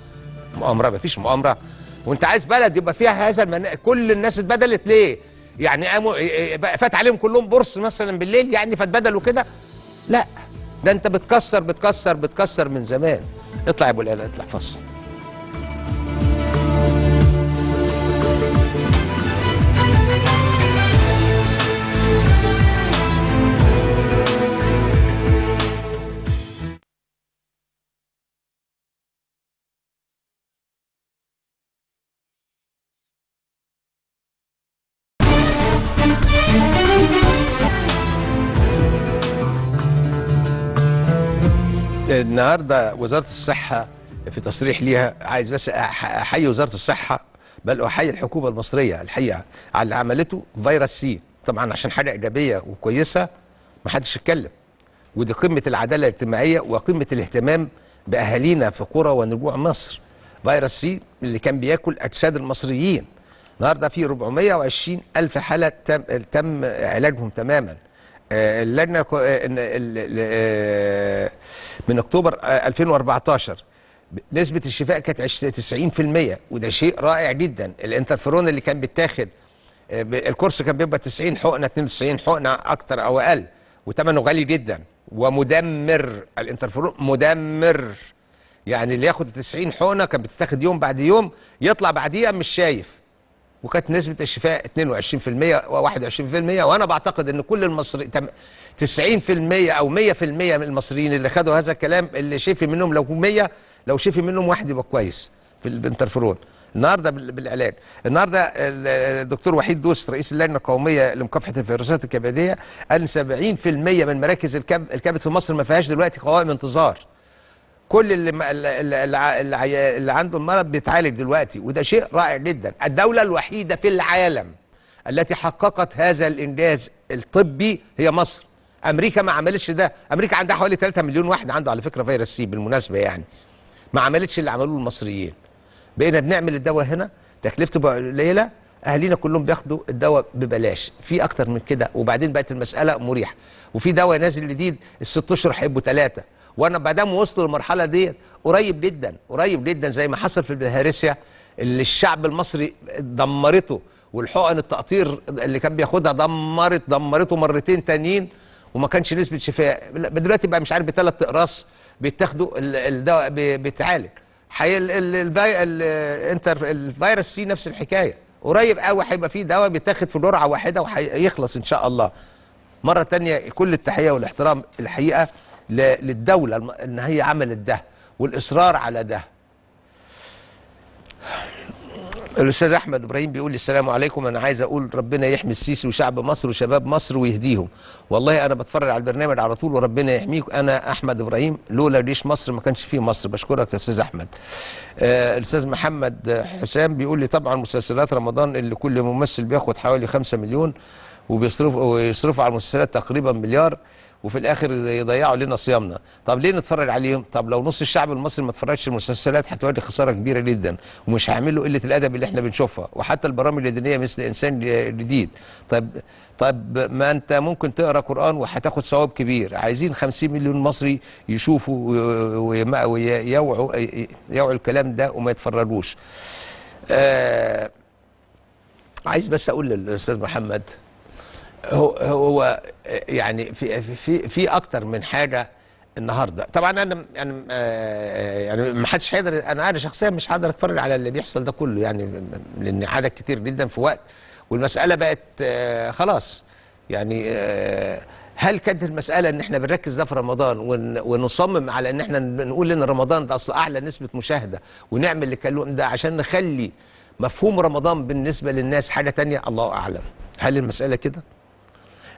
Speaker 1: مؤامره مفيش مؤامره وانت عايز بلد يبقى فيها هذا المن... كل الناس اتبدلت ليه يعني قاموا فات عليهم كلهم برص مثلا بالليل يعني فاتبدلوا كده لا ده انت بتكسر بتكسر بتكسر من زمان اطلع يا ابو العلا اطلع فصل النهارده وزاره الصحه في تصريح ليها عايز بس احيي وزاره الصحه بل احيي الحكومه المصريه الحقيقه على اللي عملته فيروس سي طبعا عشان حاجه ايجابيه وكويسه ما حدش يتكلم ودي قمه العداله الاجتماعيه وقمه الاهتمام باهالينا في قرى ونجوع مصر فيروس سي اللي كان بياكل اجساد المصريين النهارده في 420 الف حاله تم, تم علاجهم تماما آه، آه، اللجنه آه، من اكتوبر 2014 نسبه الشفاء كانت 90% وده شيء رائع جدا الانترفيرون اللي كان بيتاخد الكورس كان بيبقى 90 حقنه 92 حقنه اكتر او اقل وتمنه غالي جدا ومدمر الانترفيرون مدمر يعني اللي ياخد 90 حقنه كان بتتاخد يوم بعد يوم يطلع بعديها مش شايف وكانت نسبه الشفاء 22% و21% وانا بعتقد ان كل المصري 90% او 100% من المصريين اللي خدوا هذا الكلام اللي شفي منهم لو 100 لو شفي منهم واحد يبقى كويس في البنترفرون النهارده بالعلاج النهارده الدكتور وحيد دوست رئيس اللجنه القوميه لمكافحه الفيروسات الكبديه قال 70% من مراكز الكبد في مصر ما فيهاش دلوقتي قوائم انتظار كل اللي اللي, اللي عنده المرض بيتعالج دلوقتي وده شيء رائع جدا الدوله الوحيده في العالم التي حققت هذا الانجاز الطبي هي مصر امريكا ما عملتش ده امريكا عندها حوالي 3 مليون واحد عنده على فكره فيروس سي بالمناسبه يعني ما عملتش اللي عملوه المصريين بقينا بنعمل الدواء هنا تكلفته قليله اهالينا كلهم بياخدوا الدواء ببلاش في اكتر من كده وبعدين بقت المساله مريحه وفي دواء نازل جديد الست اشهر هيبقوا ثلاثه وانا ما دام وصلوا للمرحله ديت قريب جدا قريب جدا زي ما حصل في الهرسيا اللي الشعب المصري دمرته والحقن التقطير اللي كان بياخدها دمرت دمرته مرتين تانيين وما كانش نسبه شفاء دلوقتي بقى مش عارف بثلاث اقراص بيتاخدوا الدواء بيتعالج حقيقه الانتر الفيروس سي نفس الحكايه قريب قوي هيبقى فيه دواء بيتاخد في جرعه واحده وهيخلص ان شاء الله مره تانية كل التحيه والاحترام الحقيقه للدولة ان هي عملت ده والاصرار على ده الاستاذ احمد ابراهيم بيقول لي السلام عليكم انا عايز اقول ربنا يحمي السيسي وشعب مصر وشباب مصر ويهديهم والله انا بتفرج على البرنامج على طول وربنا يحميك انا احمد ابراهيم لولا جيش مصر ما كانش فيه مصر بشكرك يا استاذ احمد آه الاستاذ محمد حسام بيقول لي طبعا مسلسلات رمضان اللي كل ممثل بياخد حوالي 5 مليون وبيصرفوا ويصرفوا على المسلسلات تقريبا مليار وفي الاخر يضيعوا لنا صيامنا طب ليه نتفرج عليهم طب لو نص الشعب المصري ما اتفرجش المسلسلات هتواجه خساره كبيره جدا ومش هيعمل له قله الادب اللي احنا بنشوفها وحتى البرامج الدينيه مثل انسان جديد طب طب ما انت ممكن تقرا قران وهتاخد ثواب كبير عايزين 50 مليون مصري يشوفوا ويوعوا يوعوا الكلام ده وما يتفرجوش آه عايز بس اقول للاستاذ محمد هو هو يعني في في في اكتر من حاجه النهارده طبعا انا يعني انا آه، يعني ما حدش هيقدر انا انا شخصيا مش هقدر اتفرج على اللي بيحصل ده كله يعني لان عدد كتير جدا في وقت والمساله بقت آه، خلاص يعني آه، هل كانت المساله ان احنا بنركز ده في رمضان ونصمم على ان احنا نقول ان رمضان ده اصل اعلى نسبه مشاهده ونعمل كان ده عشان نخلي مفهوم رمضان بالنسبه للناس حاجه تانية الله اعلم هل المساله كده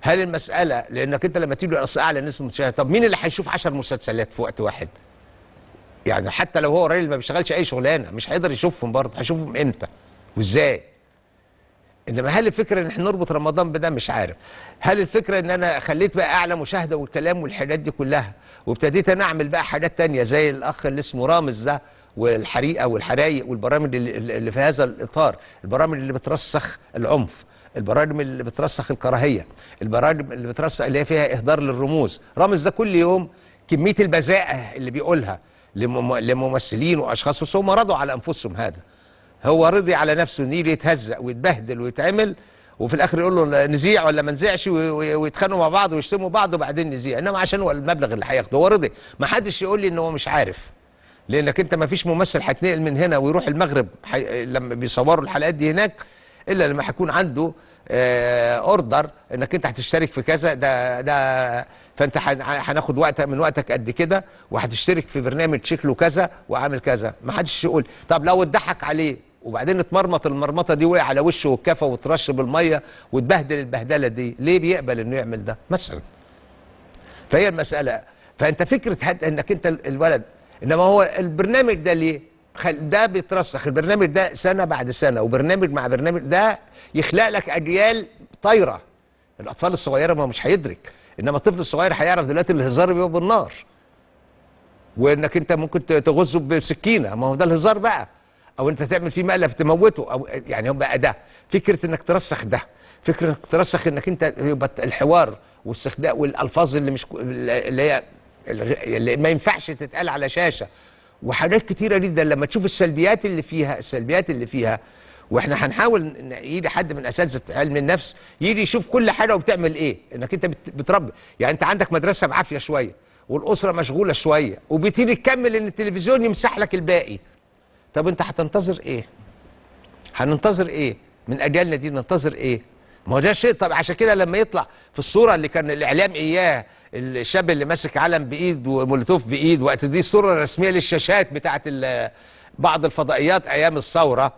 Speaker 1: هل المساله لانك انت لما تيجي اصل اعلى نسبه متشاهده طب مين اللي هيشوف 10 مسلسلات في وقت واحد؟ يعني حتى لو هو راجل ما بيشتغلش اي شغلانه مش هيقدر يشوفهم برضه هيشوفهم امتى وازاي؟ انما هل الفكره ان احنا نربط رمضان بده مش عارف هل الفكره ان انا خليت بقى اعلى مشاهده والكلام والحاجات دي كلها وابتديت انا اعمل بقى حاجات تانية زي الاخ اللي اسمه رامز ده والحريقه والحرايق والبرامج اللي في هذا الاطار البرامج اللي بترسخ العنف البرامج اللي بترسخ الكراهيه البرامج اللي بترسخ اللي هي فيها اهدار للرموز رامز ده كل يوم كميه البذاءه اللي بيقولها لممثلين واشخاص بس هم رضوا على انفسهم هذا هو رضي على نفسه ان يتهزق ويتبهدل ويتعمل وفي الاخر يقول له نذيع ولا ما نذيعش ويتخانقوا مع بعض ويشتموا بعض وبعدين نذيع انما عشان هو المبلغ اللي هياخده هو رضي ما حدش يقول لي ان هو مش عارف لانك انت ما فيش ممثل هيتنقل من هنا ويروح المغرب لما بيصوروا الحلقات دي هناك الا لما هيكون عنده اوردر آه، انك انت هتشترك في كذا ده ده فانت هناخد وقت من وقتك قد كده وهتشترك في برنامج شكله كذا وعامل كذا ما حدش يقول طب لو اتضحك عليه وبعدين اتمرمط المرمطه دي وقع على وشه والكفه واترش بالميه واتبهدل البهدله دي ليه بيقبل انه يعمل ده مثلا فهي المساله فانت فكره انك انت الولد انما هو البرنامج ده ليه خل ده بيترسخ البرنامج ده سنه بعد سنه وبرنامج مع برنامج ده يخلق لك اجيال طايره الاطفال الصغيره ما مش هيدرك انما الطفل الصغير هيعرف دلوقتي الهزار بيبقى بالنار وانك انت ممكن تغزه بسكينه ما هو ده الهزار بقى او انت تعمل فيه مقلب تموته او يعني هو بقى ده فكره انك ترسخ ده فكره انك ترسخ انك انت يبقى الحوار والاستخدام والالفاظ اللي مش اللي هي اللي ما ينفعش تتقال على شاشه وحاجات كتيره جدا لما تشوف السلبيات اللي فيها السلبيات اللي فيها واحنا هنحاول يجي حد من اساتذه علم النفس يجي يشوف كل حاجه وبتعمل ايه انك انت بتربي يعني انت عندك مدرسه بعافيه شويه والاسره مشغوله شويه وبتيجي تكمل ان التلفزيون يمسح لك الباقي طب انت هتنتظر ايه هننتظر ايه من اجيالنا دي ننتظر ايه ما هو ده شيء طب عشان كده لما يطلع في الصوره اللي كان الاعلام اياه الشاب اللي ماسك علم بايد ومولوتوف بايد وقت دي الصوره الرسميه للشاشات بتاعه بعض الفضائيات ايام الثوره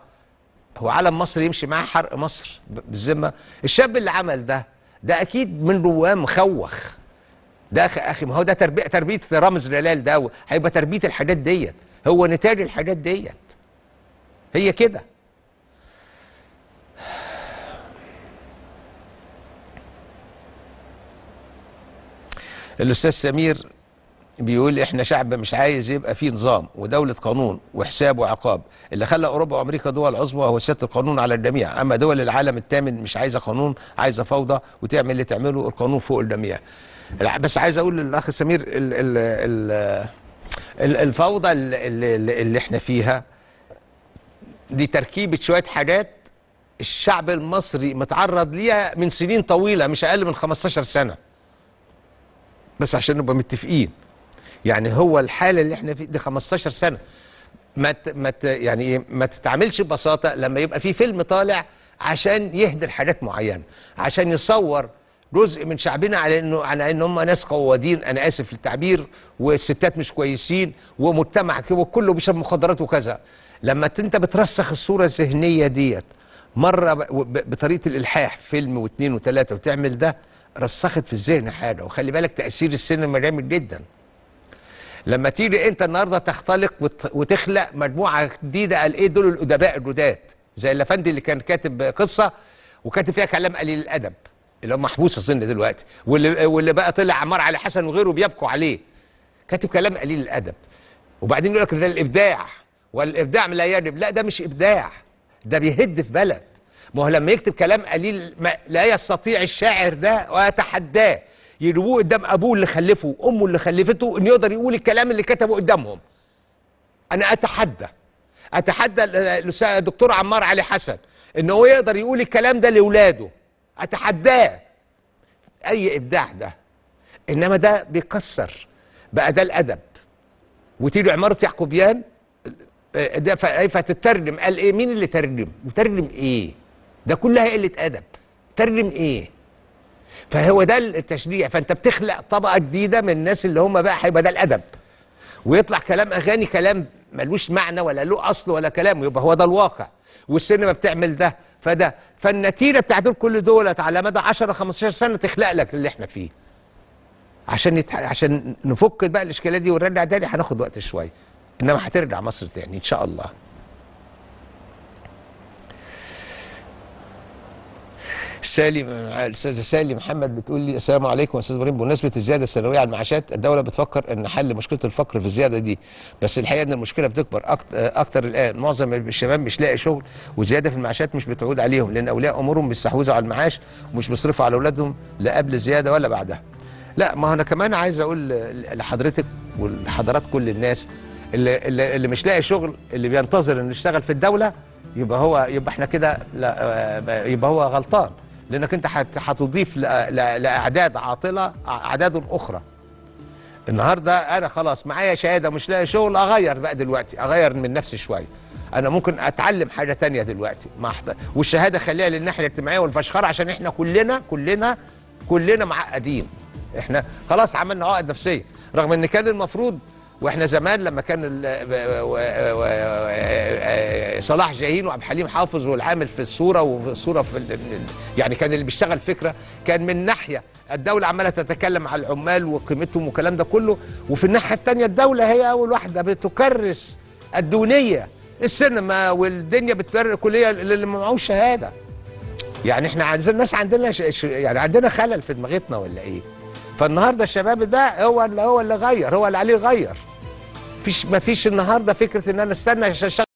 Speaker 1: هو علم مصر يمشي معاه حرق مصر بالذمه الشاب اللي عمل ده ده اكيد من جواه مخوخ ده اخي ما هو ده تربيه تربيه رامز جلال ده هيبقى تربيه الحاجات ديت هو نتاج الحاجات ديت هي كده الاستاذ سمير بيقول احنا شعب مش عايز يبقى فيه نظام ودوله قانون وحساب وعقاب اللي خلى اوروبا وامريكا دول عظمى هو سياده القانون على الجميع اما دول العالم الثامن مش عايزه قانون عايزه فوضى وتعمل اللي تعمله القانون فوق الجميع بس عايز اقول للاخ سمير الـ الـ الـ الفوضى اللي, اللي احنا فيها دي تركيبه شويه حاجات الشعب المصري متعرض ليها من سنين طويله مش اقل من 15 سنه بس عشان نبقى متفقين يعني هو الحاله اللي احنا فيه دي 15 سنه ما ما يعني ايه، ما تتعاملش ببساطه لما يبقى في فيلم طالع عشان يهدر حاجات معينه عشان يصور جزء من شعبنا على انه على ان هم ناس قوادين انا اسف للتعبير والستات مش كويسين ومجتمع كله بيشرب مخدرات وكذا لما انت بترسخ الصوره الذهنيه ديت مره بطريقه الالحاح فيلم واثنين وثلاثه وتعمل ده رسخت في الذهن حاجه وخلي بالك تاثير السينما جامد جدا لما تيجي انت النهارده تختلق وتخلق مجموعه جديده قال ايه دول الادباء الجداد زي الافندي اللي كان كاتب قصه وكاتب فيها كلام قليل الادب اللي هو محبوس السن دلوقتي واللي واللي بقى طلع عمار علي حسن وغيره بيبكوا عليه كاتب كلام قليل الادب وبعدين يقول لك ده الابداع والابداع لا يجب لا ده مش ابداع ده بيهد في بلد ما هو لما يكتب كلام قليل لا يستطيع الشاعر ده ويتحداه يرووه قدام ابوه اللي خلفه وامه اللي خلفته ان يقدر يقول الكلام اللي كتبه قدامهم انا اتحدى اتحدى الدكتور عمار علي حسن ان هو يقدر يقول الكلام ده لاولاده اتحداه اي ابداع ده انما ده بيكسر بقى ده الادب وتيجي عماره يعقوبيان آه، ده فتترجم قال ايه مين اللي ترجم وترجم ايه ده كلها قله ادب ترجم ايه فهو ده التشريع فانت بتخلق طبقه جديده من الناس اللي هم بقى هيبقى ده الادب ويطلع كلام اغاني كلام ملوش معنى ولا له اصل ولا كلام يبقى هو ده الواقع والسينما بتعمل ده فده فالنتيجه بتاع دول كل دولت على مدى 10 15 سنه تخلق لك اللي احنا فيه عشان يتح... عشان نفك بقى الاشكاليه دي ونرجع تاني هناخد وقت شويه انما هترجع مصر تاني ان شاء الله سالي الاستاذه سالي محمد بتقول لي السلام عليكم يا استاذ ابراهيم بمناسبه الزياده السنويه على المعاشات الدوله بتفكر ان حل مشكله الفقر في الزياده دي بس الحقيقه ان المشكله بتكبر اكتر الان معظم الشباب مش لاقي شغل وزياده في المعاشات مش بتعود عليهم لان اولياء امورهم بيستحوذوا على المعاش ومش بيصرفوا على اولادهم لا قبل الزياده ولا بعدها لا ما انا كمان عايز اقول لحضرتك ولحضرات كل الناس اللي, اللي مش لاقي شغل اللي بينتظر انه يشتغل في الدوله يبقى هو يبقى احنا كده لا آه، يبقى هو غلطان لانك انت هتضيف لاعداد عاطله اعداد اخرى النهارده انا خلاص معايا شهاده مش لاقي شغل اغير بقى دلوقتي اغير من نفسي شويه انا ممكن اتعلم حاجه تانية دلوقتي ما والشهاده خليها للناحيه الاجتماعيه والفشخره عشان احنا كلنا كلنا كلنا معقدين احنا خلاص عملنا عقد نفسيه رغم ان كان المفروض واحنا زمان لما كان صلاح جاهين وعبد الحليم حافظ والعامل في الصوره وفي الصوره في يعني كان اللي بيشتغل فكره كان من ناحيه الدوله عماله تتكلم على العمال وقيمتهم والكلام ده كله وفي الناحيه الثانيه الدوله هي اول واحده بتكرس الدونيه السينما والدنيا بتبرر كليه للي ما معهوش شهاده يعني احنا عايزين الناس عندنا ش... يعني عندنا خلل في دماغتنا ولا ايه فالنهارده الشباب ده هو اللي هو اللي غير هو اللي عليه غير فيش ما فيش النهارده فكره ان انا استنى عشان